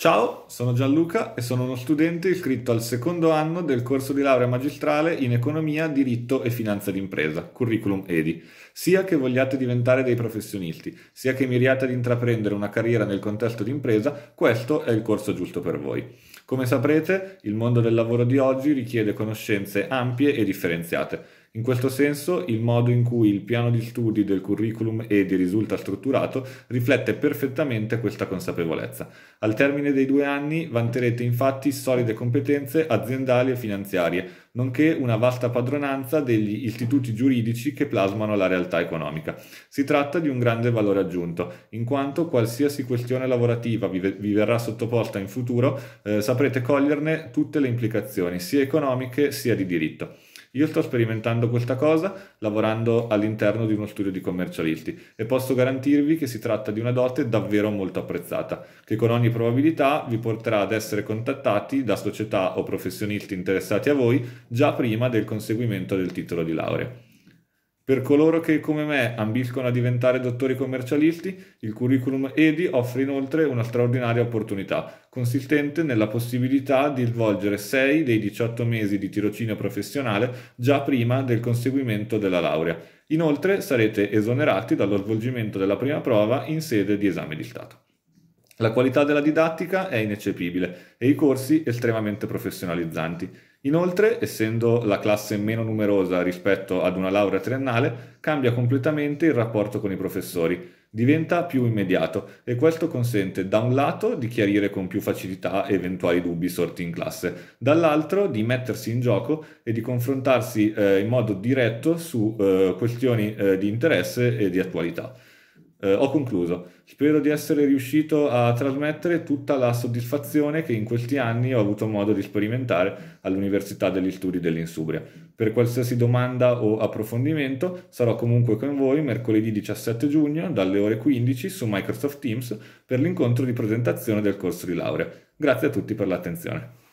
Ciao, sono Gianluca e sono uno studente iscritto al secondo anno del corso di laurea magistrale in economia, diritto e finanza d'impresa, curriculum EDI. Sia che vogliate diventare dei professionisti, sia che miriate ad intraprendere una carriera nel contesto d'impresa, questo è il corso giusto per voi. Come saprete, il mondo del lavoro di oggi richiede conoscenze ampie e differenziate in questo senso, il modo in cui il piano di studi del curriculum e EDI risulta strutturato riflette perfettamente questa consapevolezza. Al termine dei due anni vanterete infatti solide competenze aziendali e finanziarie, nonché una vasta padronanza degli istituti giuridici che plasmano la realtà economica. Si tratta di un grande valore aggiunto, in quanto qualsiasi questione lavorativa vi, vi verrà sottoposta in futuro eh, saprete coglierne tutte le implicazioni, sia economiche sia di diritto. Io sto sperimentando questa cosa lavorando all'interno di uno studio di commercialisti e posso garantirvi che si tratta di una dote davvero molto apprezzata, che con ogni probabilità vi porterà ad essere contattati da società o professionisti interessati a voi già prima del conseguimento del titolo di laurea. Per coloro che, come me, ambiscono a diventare dottori commercialisti, il curriculum EDI offre inoltre una straordinaria opportunità, consistente nella possibilità di svolgere 6 dei 18 mesi di tirocinio professionale già prima del conseguimento della laurea. Inoltre sarete esonerati dallo svolgimento della prima prova in sede di esame di Stato. La qualità della didattica è ineccepibile e i corsi estremamente professionalizzanti. Inoltre, essendo la classe meno numerosa rispetto ad una laurea triennale, cambia completamente il rapporto con i professori, diventa più immediato e questo consente da un lato di chiarire con più facilità eventuali dubbi sorti in classe, dall'altro di mettersi in gioco e di confrontarsi eh, in modo diretto su eh, questioni eh, di interesse e di attualità. Eh, ho concluso. Spero di essere riuscito a trasmettere tutta la soddisfazione che in questi anni ho avuto modo di sperimentare all'Università degli Studi dell'Insubria. Per qualsiasi domanda o approfondimento sarò comunque con voi mercoledì 17 giugno dalle ore 15 su Microsoft Teams per l'incontro di presentazione del corso di laurea. Grazie a tutti per l'attenzione.